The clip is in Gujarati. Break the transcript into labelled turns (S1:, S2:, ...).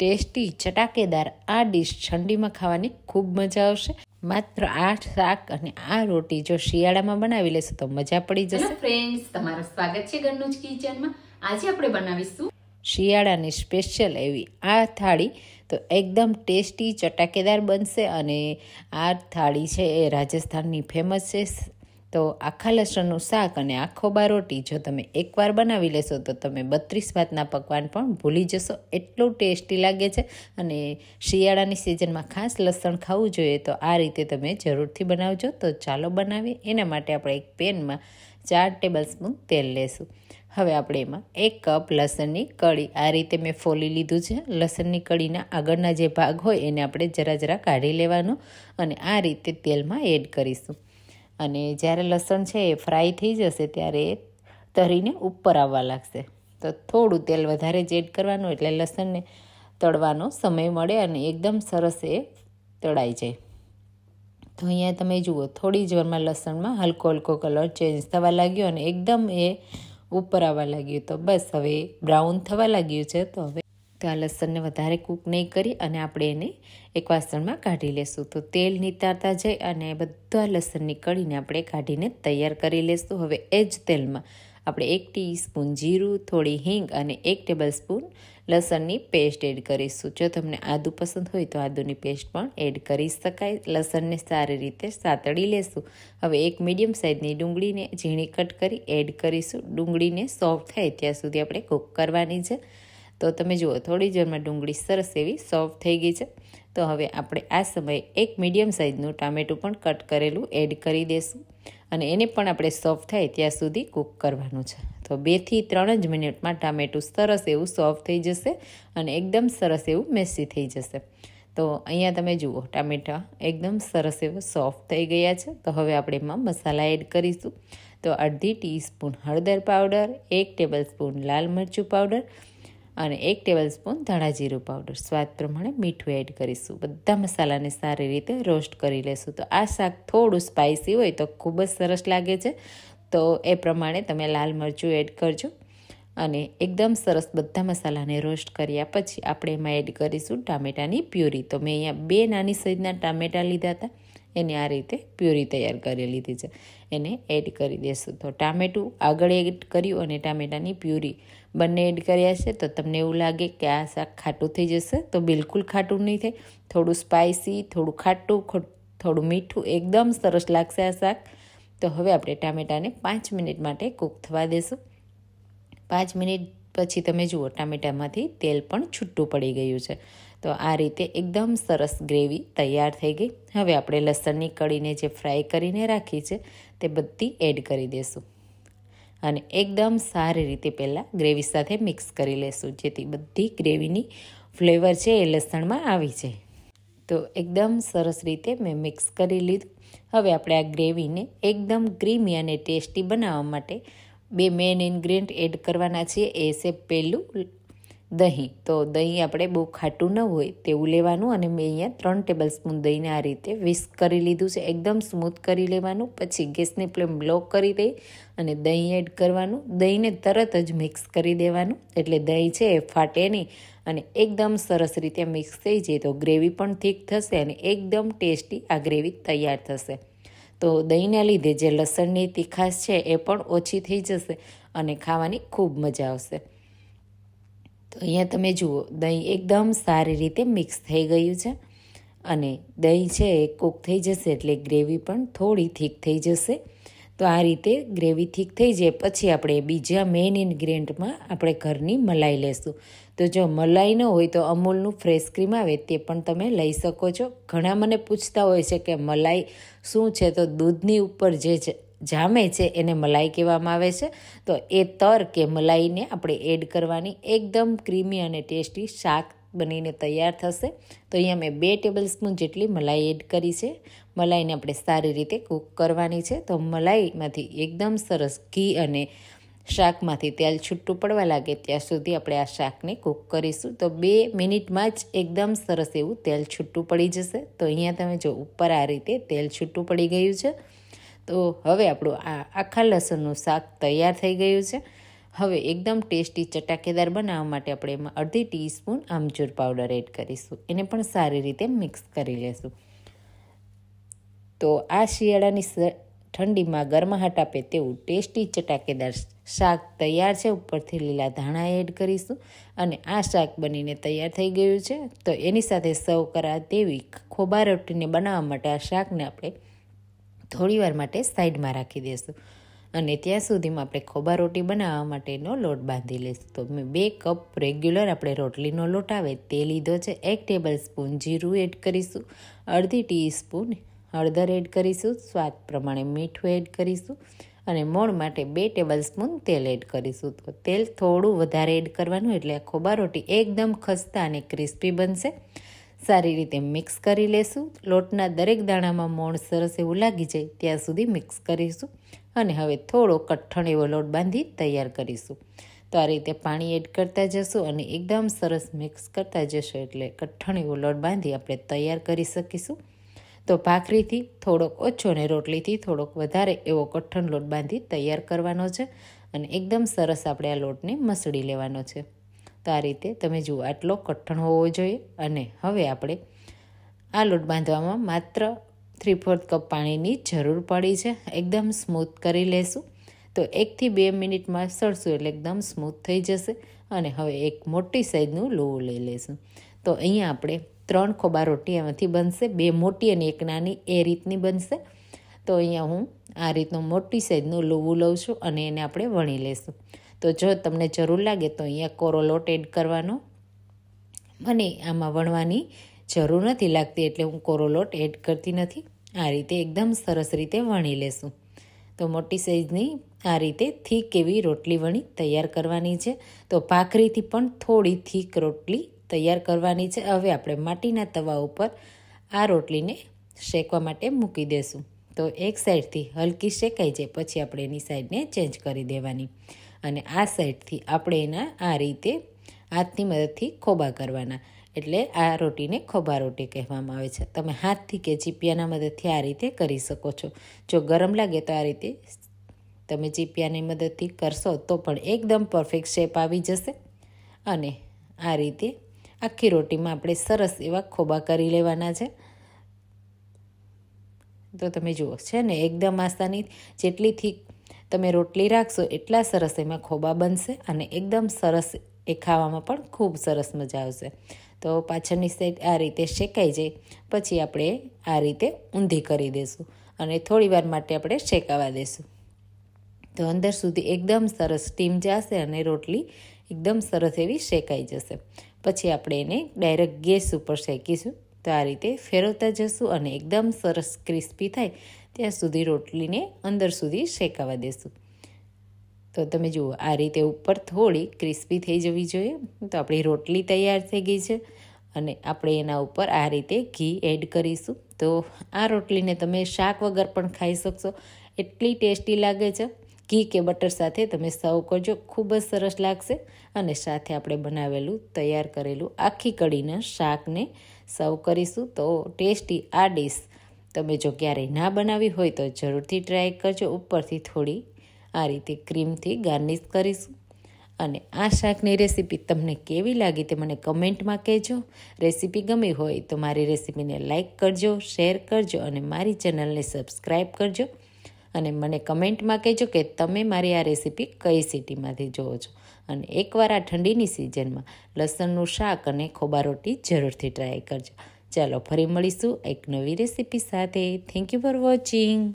S1: ટેસ્ટી ચટાકેદાર આ ડીશ ઠંડીમાં ખાવાની ખૂબ મજા આવશે માત્ર આઠ શાક અને આ રોટી જો શિયાળામાં બનાવી લેશો તો મજા પડી જશે ફ્રેન્ડ્સ તમારું સ્વાગત છે ઘરનું જ કિચનમાં આજે આપણે બનાવીશું શિયાળાની સ્પેશિયલ એવી આ થાળી તો એકદમ ટેસ્ટી ચટાકેદાર બનશે અને આ થાળી છે એ રાજસ્થાનની ફેમસ છે તો આખા લસણનું શાક અને આખો બારોટી જો તમે એકવાર બનાવી લેશો તો તમે બત્રીસ ભાતના પકવાન પણ ભૂલી જશો એટલું ટેસ્ટી લાગે છે અને શિયાળાની સિઝનમાં ખાસ લસણ ખાવું જોઈએ તો આ રીતે તમે જરૂરથી બનાવજો તો ચાલો બનાવીએ એના માટે આપણે એક પેનમાં ચાર ટેબલ સ્પૂન તેલ લેશું હવે આપણે એમાં એક કપ લસણની કળી આ રીતે મેં ફોલી લીધું છે લસણની કળીના આગળના જે ભાગ હોય એને આપણે જરા જરા કાઢી લેવાનું અને આ રીતે તેલમાં એડ કરીશું અને જ્યારે લસણ છે એ ફ્રાય થઈ જશે ત્યારે એ તરીને ઉપર આવવા લાગશે તો થોડું તેલ વધારે જ એડ કરવાનું એટલે લસણને તળવાનો સમય મળે અને એકદમ સરસ એ તળાઈ જાય તો અહીંયા તમે જુઓ થોડી જ વારમાં લસણમાં હલકો હલકો કલર ચેન્જ થવા લાગ્યો અને એકદમ એ ઉપર આવવા લાગ્યું તો બસ હવે બ્રાઉન થવા લાગ્યું છે તો હવે તો આ લસણને વધારે કૂક નહીં કરી અને આપણે એને એક વાસણમાં કાઢી લેશું તો તેલ નીતારતા જાય અને બધા લસણની નીકળીને આપણે કાઢીને તૈયાર કરી લેશું હવે એ જ તેલમાં આપણે એક ટીસ્પૂન જીરું થોડી હિંગ અને એક ટેબલસ્પૂન લસણની પેસ્ટ એડ કરીશું જો તમને આદુ પસંદ હોય તો આદુની પેસ્ટ પણ એડ કરી શકાય લસણને સારી રીતે સાતળી લેશું હવે એક મીડિયમ સાઇઝની ડુંગળીને ઝીણી કટ કરી એડ કરીશું ડુંગળીને સોફ્ટ થાય ત્યાં સુધી આપણે કૂક કરવાની છે તો તમે જુઓ થોડી જ ડુંગળી સરસ એવી સોફ્ટ થઈ ગઈ છે તો હવે આપણે આ સમયે એક મીડિયમ સાઇઝનું ટામેટું પણ કટ કરેલું એડ કરી દઈશું અને એને પણ આપણે સોફ્ટ થાય ત્યાં સુધી કૂક કરવાનું છે તો બેથી ત્રણ જ મિનિટમાં ટામેટું સરસ એવું સોફ્ટ થઈ જશે અને એકદમ સરસ એવું મેસી થઈ જશે તો અહીંયા તમે જુઓ ટામેટા એકદમ સરસ એવું સોફ્ટ થઈ ગયા છે તો હવે આપણે એમાં મસાલા એડ કરીશું તો અડધી ટીસ્પૂન હળદર પાવડર એક ટેબલ સ્પૂન લાલ મરચું પાવડર અને એક ટેબલ સ્પૂન ધાણા જીરું પાવડર સ્વાદ પ્રમાણે મીઠું એડ કરીશું બધા મસાલાને સારી રીતે રોસ્ટ કરી લેશું તો આ શાક થોડું સ્પાઇસી હોય તો ખૂબ જ સરસ લાગે છે તો એ પ્રમાણે તમે લાલ મરચું એડ કરજો અને એકદમ સરસ બધા મસાલાને રોસ્ટ કર્યા પછી આપણે એમાં એડ કરીશું ટામેટાની પ્યુરી તો મેં અહીંયા બે નાની સાઈઝના ટામેટાં લીધા હતા એને આ રીતે પ્યુરી તૈયાર કરી લીધી છે એને એડ કરી દેશું તો ટામેટું આગળ એડ કર્યું અને ટામેટાની પ્યુરી બંને એડ કર્યા છે તો તમને એવું લાગે કે આ શાક ખાટું થઈ જશે તો બિલકુલ ખાટું નહીં થાય થોડું સ્પાઇસી થોડું ખાટું થોડું મીઠું એકદમ સરસ લાગશે આ શાક તો હવે આપણે ટામેટાને પાંચ મિનિટ માટે કૂક થવા દેશું પાંચ મિનિટ પછી તમે જુઓ ટામેટામાંથી તેલ પણ છૂટું પડી ગયું છે તો આ રીતે એકદમ સરસ ગ્રેવી તૈયાર થઈ ગઈ હવે આપણે લસણની કળીને જે ફ્રાય કરીને રાખી છે તે બધી એડ કરી દેશું અને એકદમ સારી રીતે પહેલાં ગ્રેવી સાથે મિક્સ કરી લેશું જેથી બધી ગ્રેવીની ફ્લેવર છે એ લસણમાં આવી જાય તો એકદમ સરસ રીતે મેં મિક્સ કરી લીધું હવે આપણે આ ગ્રેવીને એકદમ ક્રીમી અને ટેસ્ટી બનાવવા માટે બે મેઇન ઇન્ગ્રીડિયન્ટ એડ કરવાના છે એ છે પહેલું દહીં તો દહીં આપણે બહુ ખાટું ન હોય તેવું લેવાનું અને મેં અહીંયા ત્રણ ટેબલ સ્પૂન દહીંને આ રીતે વિસ્ક કરી લીધું છે એકદમ સ્મૂથ કરી લેવાનું પછી ગેસની ફ્લેમ લો કરી દઈ અને દહીં એડ કરવાનું દહીંને તરત જ મિક્સ કરી દેવાનું એટલે દહીં છે એ ફાટે નહીં અને એકદમ સરસ રીતે મિક્સ થઈ જાય તો ગ્રેવી પણ થીક થશે અને એકદમ ટેસ્ટી આ ગ્રેવી તૈયાર થશે તો દહીંના લીધે જે લસણની તીખાશ છે એ પણ ઓછી થઈ જશે અને ખાવાની ખૂબ મજા આવશે તો અહીંયા તમે જુઓ દહીં એકદમ સારી રીતે મિક્સ થઈ ગયું છે અને દહીં છે એ કૂક થઈ જશે એટલે ગ્રેવી પણ થોડી થીક થઈ જશે તો આ રીતે ગ્રેવી થીક થઈ જાય પછી આપણે બીજા મેઇન ઇન્ગ્રેડિયન્ટમાં આપણે ઘરની મલાઈ લેશું તો જો મલાઈ ન હોય તો અમૂલનું ફ્રેશ ક્રીમ આવે તે પણ તમે લઈ શકો છો ઘણા મને પૂછતા હોય છે કે મલાઈ શું છે તો દૂધની ઉપર જે છે જામે છે એને મલાઈ કહેવામાં આવે છે તો એ તર કે મલાઈને આપણે એડ કરવાની એકદમ ક્રીમી અને ટેસ્ટી શાક બનીને તૈયાર થશે તો અહીંયા મેં બે ટેબલ સ્પૂન જેટલી મલાઈ એડ કરી છે મલાઈને આપણે સારી રીતે કૂક કરવાની છે તો મલાઈમાંથી એકદમ સરસ ઘી અને શાકમાંથી તેલ છૂટું પડવા લાગે ત્યાં સુધી આપણે આ શાકને કૂક કરીશું તો બે મિનિટમાં જ એકદમ સરસ એવું તેલ છૂટું પડી જશે તો અહીંયા તમે જો ઉપર આ રીતે તેલ છૂટું પડી ગયું છે તો હવે આપણું આ આખા લસણનું શાક તૈયાર થઈ ગયું છે હવે એકદમ ટેસ્ટી ચટાકેદાર બનાવવા માટે આપણે એમાં અડધી ટીસ્પૂન આમચૂર પાવડર એડ કરીશું એને પણ સારી રીતે મિક્સ કરી લેશું તો આ શિયાળાની ઠંડીમાં ગરમાહટ આપે તેવું ટેસ્ટી ચટાકેદાર શાક તૈયાર છે ઉપરથી લીલા ધાણા એડ કરીશું અને આ શાક બનીને તૈયાર થઈ ગયું છે તો એની સાથે સર્વ કરા તેવી ખોબા રોટીને બનાવવા માટે આ શાકને આપણે થોડી વાર માટે સાઈડમાં રાખી દઈશું અને ત્યાં સુધીમાં આપણે ખોબા રોટી બનાવવા માટેનો લોટ બાંધી લઈશું તો મેં બે કપ રેગ્યુલર આપણે રોટલીનો લોટ આવે તે લીધો છે એક ટેબલ સ્પૂન જીરું એડ કરીશું અડધી ટીસ્પૂન હળદર એડ કરીશું સ્વાદ પ્રમાણે મીઠું એડ કરીશું અને મોણ માટે બે ટેબલ સ્પૂન તેલ એડ કરીશું તો તેલ થોડું વધારે એડ કરવાનું એટલે ખોબા રોટી એકદમ ખસ્તા અને ક્રિસ્પી બનશે સારી રીતે મિક્સ કરી લેશું લોટના દરેક દાણામાં મોણ સરસ એવું લાગી જાય ત્યાં સુધી મિક્સ કરીશું અને હવે થોડો કઠણ એવો લોટ બાંધી તૈયાર કરીશું તો આ રીતે પાણી એડ કરતા જશું અને એકદમ સરસ મિક્સ કરતા જશું એટલે કઠણ એવો લોટ બાંધી આપણે તૈયાર કરી શકીશું તો ભાખરીથી થોડોક ઓછો અને રોટલીથી થોડોક વધારે એવો કઠણ લોટ બાંધી તૈયાર કરવાનો છે અને એકદમ સરસ આપણે આ લોટને મસળી લેવાનો છે તો આ રીતે તમે જુઓ આટલો કઠણ હોવો જોઈએ અને હવે આપણે આ લોટ બાંધવામાં માત્ર થ્રી ફોર્થ કપ પાણીની જરૂર પડી છે એકદમ સ્મૂથ કરી લેશું તો એકથી બે મિનિટમાં સરસું એટલે એકદમ સ્મૂથ થઈ જશે અને હવે એક મોટી સાઈઝનું લોવું લઈ લેશું તો અહીંયા આપણે ત્રણ ખોબા રોટી એમાંથી બનશે બે મોટી અને એક નાની એ રીતની બનશે તો અહીંયા હું આ રીતનું મોટી સાઈઝનું લોવું લઉં છું અને એને આપણે વણી લઈશું તો જો તમને જરૂર લાગે તો અહીંયા કોરો લોટ એડ કરવાનો મને આમાં વણવાની જરૂર નથી લાગતી એટલે હું કોરો લોટ એડ કરતી નથી આ રીતે એકદમ સરસ રીતે વણી લેશું તો મોટી સાઈઝની આ રીતે થીક એવી રોટલી વણી તૈયાર કરવાની છે તો ભાખરીથી પણ થોડી થીક રોટલી તૈયાર કરવાની છે હવે આપણે માટીના તવા ઉપર આ રોટલીને શેકવા માટે મૂકી દેશું તો એક સાઈડથી હલકી શેકાઈ જાય પછી આપણે એની સાઈડને ચેન્જ કરી દેવાની અને આ સાઈડથી આપણે એના આ રીતે હાથની મદદથી ખોબા કરવાના એટલે આ રોટીને ખોબા રોટી કહેવામાં આવે છે તમે હાથથી કે ચીપિયાના મદદથી આ રીતે કરી શકો છો જો ગરમ લાગે તો આ રીતે તમે ચીપિયાની મદદથી કરશો તો પણ એકદમ પરફેક્ટ શેપ આવી જશે અને આ રીતે આખી રોટીમાં આપણે સરસ એવા ખોબા કરી લેવાના છે તો તમે જુઓ છે ને એકદમ આસાની જેટલી થીક તમે રોટલી રાખશો એટલા સરસ એમાં ખોબા બનશે અને એકદમ સરસ એ ખાવામાં પણ ખૂબ સરસ મજા આવશે તો પાછળની સાઈડ આ રીતે શેકાઈ જાય પછી આપણે આ રીતે ઊંધી કરી દઈશું અને થોડીવાર માટે આપણે શેકાવા દઈશું તો અંદર સુધી એકદમ સરસ સ્ટીમ જશે અને રોટલી એકદમ સરસ એવી શેકાઈ જશે પછી આપણે એને ડાયરેક્ટ ગેસ ઉપર શેકીશું તો આ રીતે ફેરવતા જશું અને એકદમ સરસ ક્રિસ્પી થાય ત્યાં સુધી રોટલીને અંદર સુધી શેકાવા દેશું તો તમે જુઓ આ રીતે ઉપર થોડી ક્રિસ્પી થઈ જવી જોઈએ તો આપણી રોટલી તૈયાર થઈ ગઈ છે અને આપણે એના ઉપર આ રીતે ઘી એડ કરીશું તો આ રોટલીને તમે શાક વગર પણ ખાઈ શકશો એટલી ટેસ્ટી લાગે છે ઘી કે બટર સાથે તમે સર્વ કરજો ખૂબ જ સરસ લાગશે અને સાથે આપણે બનાવેલું તૈયાર કરેલું આખી કઢીના શાકને સર્વ કરીશું તો ટેસ્ટી આ ડીશ તમે જો ક્યારેય ના બનાવી હોય તો જરૂરથી ટ્રાય કરજો ઉપરથી થોડી આ રીતે ક્રીમથી ગાર્નિશ કરીશું અને આ શાકની રેસીપી તમને કેવી લાગી તે મને કમેન્ટમાં કહેજો રેસીપી ગમી હોય તો મારી રેસીપીને લાઇક કરજો શેર કરજો અને મારી ચેનલને સબસ્ક્રાઈબ કરજો અને મને કમેન્ટમાં કહેજો કે તમે મારી આ રેસીપી કઈ સિટીમાંથી જોવો છો અને એકવાર આ ઠંડીની સિઝનમાં લસણનું શાક અને ખોબા રોટી જરૂરથી ટ્રાય કરજો ચાલો ફરી મળીશું એક નવી રેસીપી સાથે થેન્ક યુ ફોર વોચિંગ